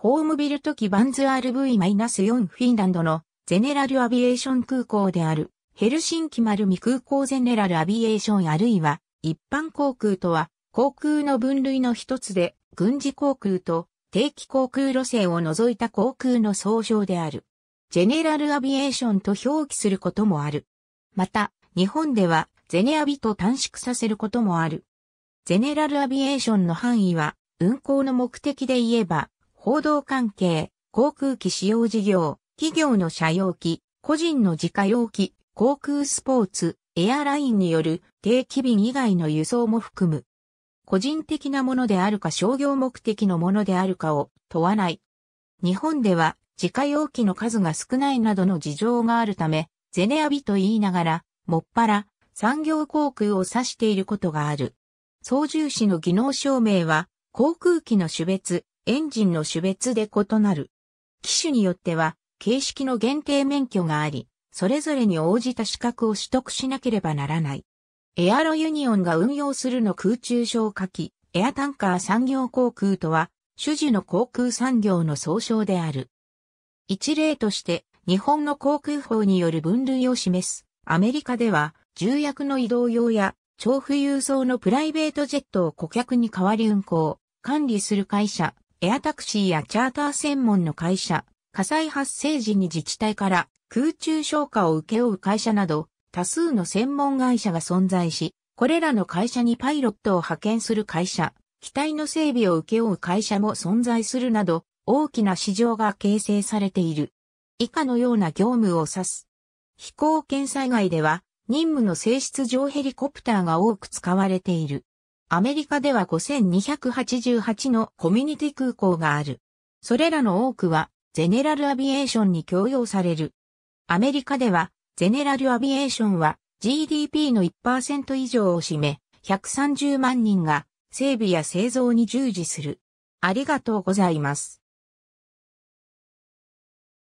ホームビルトキバンズ RV-4 フィンランドのゼネラルアビエーション空港であるヘルシンキ丸見空港ゼネラルアビエーションあるいは一般航空とは航空の分類の一つで軍事航空と定期航空路線を除いた航空の総称である。ジェネラルアビエーションと表記することもある。また、日本ではゼネアビと短縮させることもある。ゼネラルアビエーションの範囲は運航の目的で言えば報道関係、航空機使用事業、企業の車用機、個人の自家用機、航空スポーツ、エアラインによる定期便以外の輸送も含む。個人的なものであるか商業目的のものであるかを問わない。日本では自家用機の数が少ないなどの事情があるため、ゼネアビと言いながら、もっぱら産業航空を指していることがある。操縦士の技能証明は航空機の種別、エンジンの種別で異なる。機種によっては、形式の限定免許があり、それぞれに応じた資格を取得しなければならない。エアロユニオンが運用するの空中消火器、エアタンカー産業航空とは、主事の航空産業の総称である。一例として、日本の航空法による分類を示す、アメリカでは、重役の移動用や、調布裕送のプライベートジェットを顧客に代わり運行、管理する会社、エアタクシーやチャーター専門の会社、火災発生時に自治体から空中消火を請け負う会社など、多数の専門会社が存在し、これらの会社にパイロットを派遣する会社、機体の整備を請け負う会社も存在するなど、大きな市場が形成されている。以下のような業務を指す。飛行検災外では、任務の性質上ヘリコプターが多く使われている。アメリカでは5288のコミュニティ空港がある。それらの多くは、ゼネラルアビエーションに供用される。アメリカでは、ゼネラルアビエーションは GDP の1%以上を占め、130万人が整備や製造に従事する。ありがとうございます。